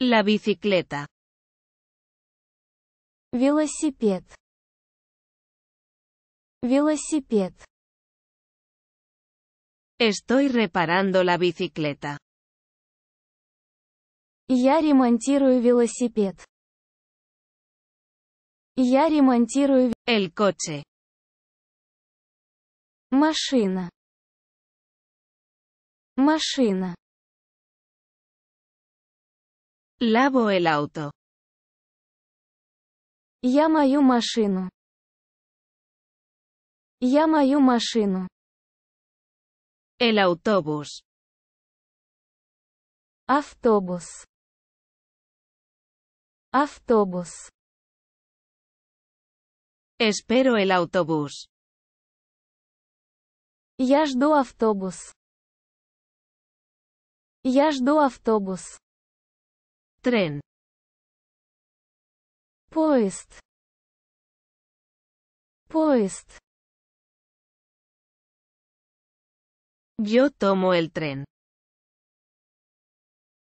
La bicicleta. Велосипед. Велосипед. Estoy reparando la bicicleta. Я ремонтирую велосипед. Я ремонтирую El coche. Машина. Машина. lavo el auto. llama yuma shino. yama el autobús. aftobus. aftobus. espero el autobús. yasdo aftobus. yasdo aftobus. Трен. Поезд. Поезд. Yo tomo el tren.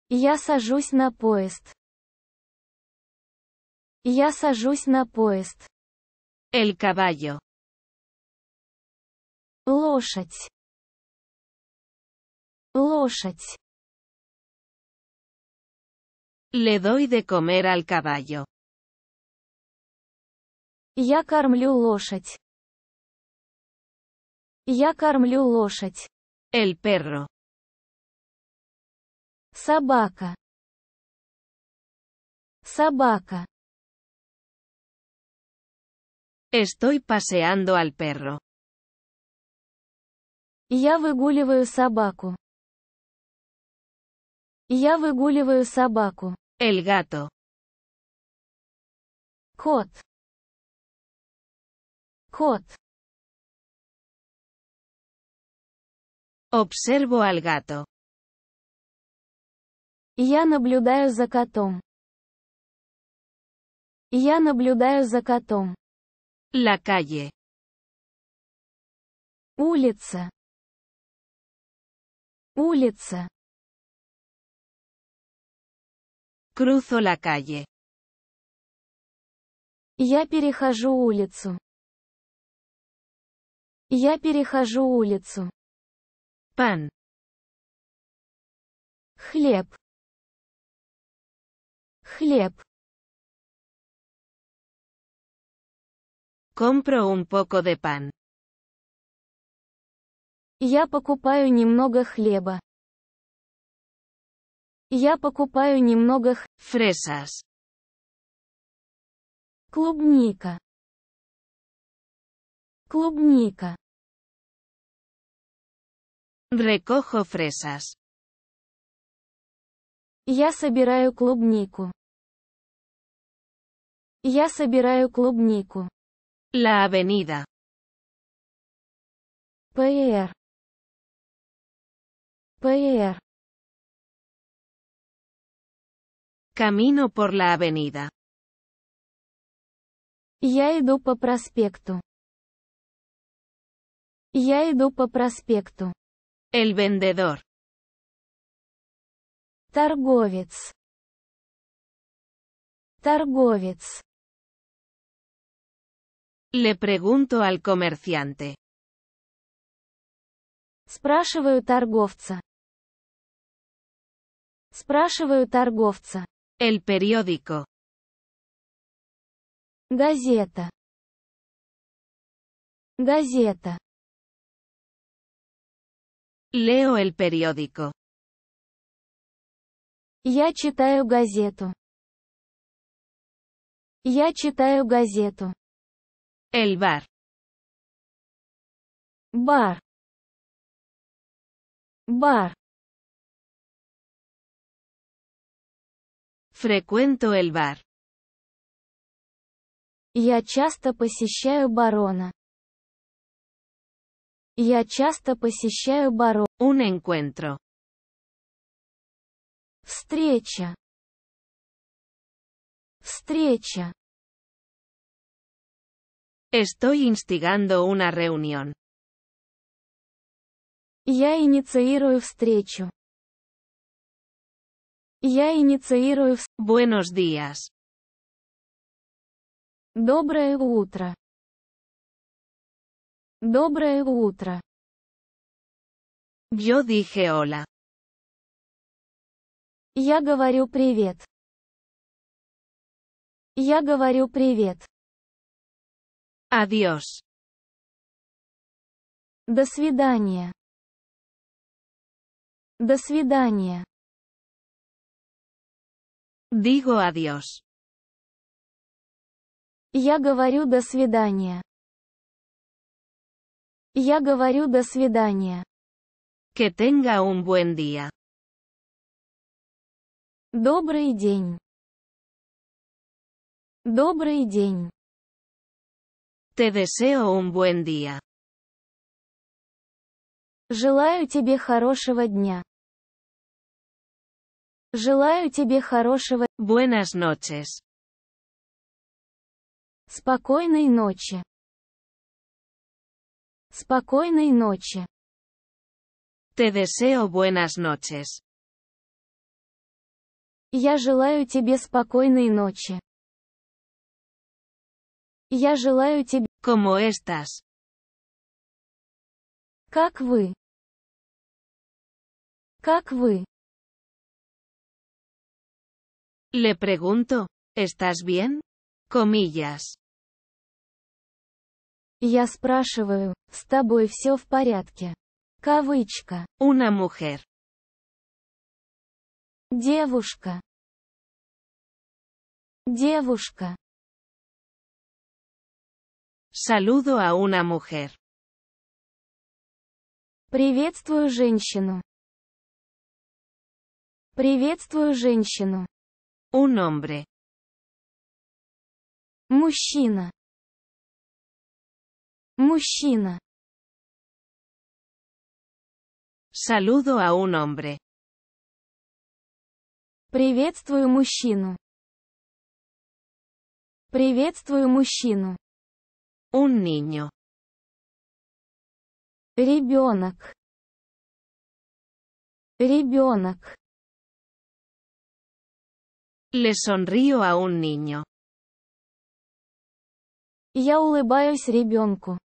Я сажусь на поезд. Я сажусь на поезд. El caballo. Лошадь. Лошадь. Le doy de comer al caballo. Я кормлю лошадь. Я кормлю лошадь. El perro. Собака. Собака. Estoy paseando al perro. Я выгуливаю собаку. Я выгуливаю собаку. El gato. Кот. Кот. Observo al gato. Я наблюдаю за котом. Я наблюдаю за котом. La calle. Улица. Улица. Cruzo la calle. Я перехожу улицу. Я перехожу улицу. Пан. Хлеб. Хлеб. Compro un poco de pan. Я покупаю немного хлеба. Я покупаю немного х... фрешас. Клубника. Клубника. Recojo fresas. Я собираю клубнику. Я собираю клубнику. La avenida. ПР. ПР. E Camino por la avenida. Я иду по проспекту. Я иду по проспекту. El vendedor. Торговец. Торговец. Le pregunto al comerciante. Спрашиваю торговца. Спрашиваю торговца. El periódico. Газета. Газета. Leo el periódico. Я читаю газету. Я читаю газету. El bar. Бар. Бар. Frecuento el bar. Я часто посещаю барона. Я часто посещаю барона. Un encuentro. Встреча. Встреча. Estoy instigando una reunión. Я инициирую встречу. Я инициирую вс... Buenos días. Доброе утро. Доброе утро. Yo dije hola. Я говорю привет. Я говорю привет. Adiós. До свидания. До свидания. Digo adiós. Я говорю до свидания. Я говорю до свидания. Que tenga un buen día. Добрый день. Добрый день. Te deseo un buen día. Желаю тебе хорошего дня. Желаю тебе хорошего... Buenas noches. Спокойной ночи. Спокойной ночи. Te deseo buenas noches. Я желаю тебе спокойной ночи. Я желаю тебе... Como estás? Как вы? Как вы? Le pregunto, ¿estás bien? Comillas. Я спрашиваю, с тобой все в порядке? Кавычка. Una mujer. Девушка. Девушка. Saludo a una mujer. Приветствую женщину. Приветствую женщину. Un hombre. Мужчина. Мужчина. Saludo a un hombre. Приветствую мужчину. Приветствую мужчину. Un niño. Ребенок. Ребенок. Le sonrío a un niño. Я улыбаюсь ребенку.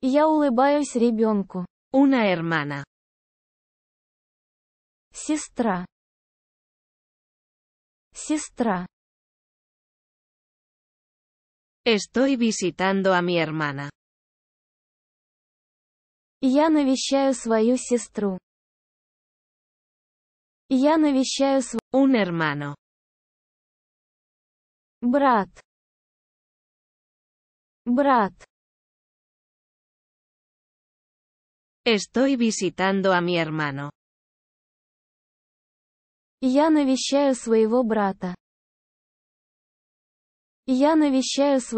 Я улыбаюсь ребенку. Una hermana. Сестра. Сестра. Estoy visitando a mi hermana. Я навещаю свою сестру. Я навещаю св... Un hermano. Брат. Брат. Estoy visitando a mi hermano. Я навещаю своего брата. Я навещаю св...